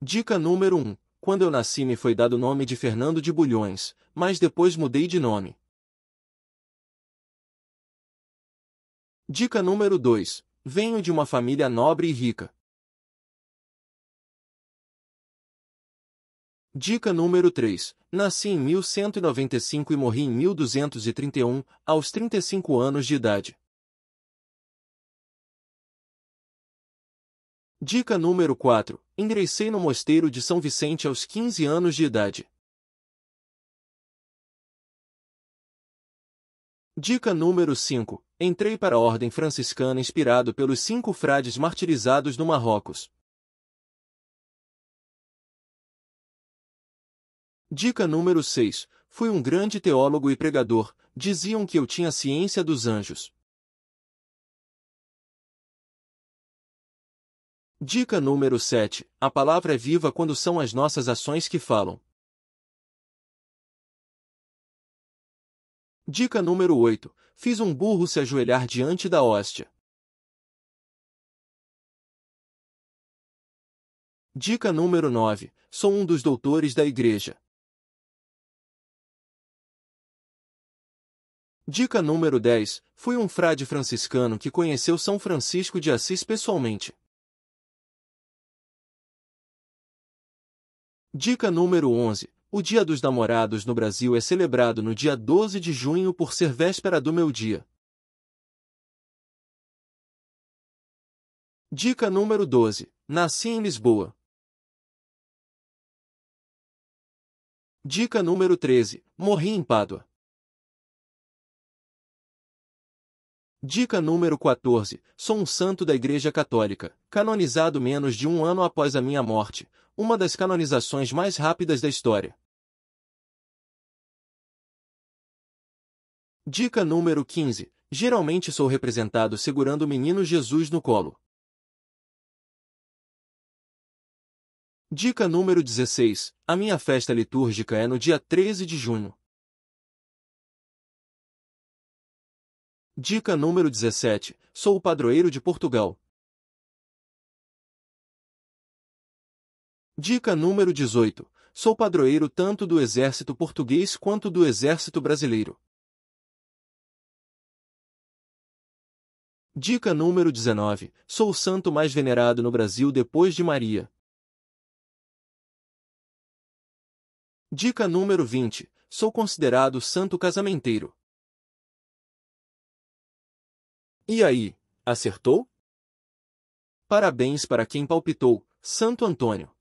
Dica número 1. Quando eu nasci me foi dado o nome de Fernando de Bulhões, mas depois mudei de nome. Dica número 2. Venho de uma família nobre e rica. Dica número 3. Nasci em 1195 e morri em 1231, aos 35 anos de idade. Dica número 4. Ingressei no Mosteiro de São Vicente aos 15 anos de idade. Dica número 5. Entrei para a Ordem Franciscana inspirado pelos cinco frades martirizados no Marrocos. Dica número 6. Fui um grande teólogo e pregador, diziam que eu tinha ciência dos anjos. Dica número 7. A palavra é viva quando são as nossas ações que falam. Dica número 8. Fiz um burro se ajoelhar diante da hóstia. Dica número 9. Sou um dos doutores da igreja. Dica número 10. Fui um frade franciscano que conheceu São Francisco de Assis pessoalmente. Dica número 11. O Dia dos Namorados no Brasil é celebrado no dia 12 de junho por ser véspera do meu dia. Dica número 12. Nasci em Lisboa. Dica número 13. Morri em Pádua. Dica número 14. Sou um santo da Igreja Católica, canonizado menos de um ano após a minha morte, uma das canonizações mais rápidas da história. Dica número 15. Geralmente sou representado segurando o menino Jesus no colo. Dica número 16. A minha festa litúrgica é no dia 13 de junho. Dica número 17. Sou o padroeiro de Portugal, Dica número 18. Sou padroeiro tanto do exército português quanto do exército brasileiro. Dica número 19. Sou o santo mais venerado no Brasil depois de Maria. Dica número 20. Sou considerado santo casamenteiro. E aí, acertou? Parabéns para quem palpitou, Santo Antônio.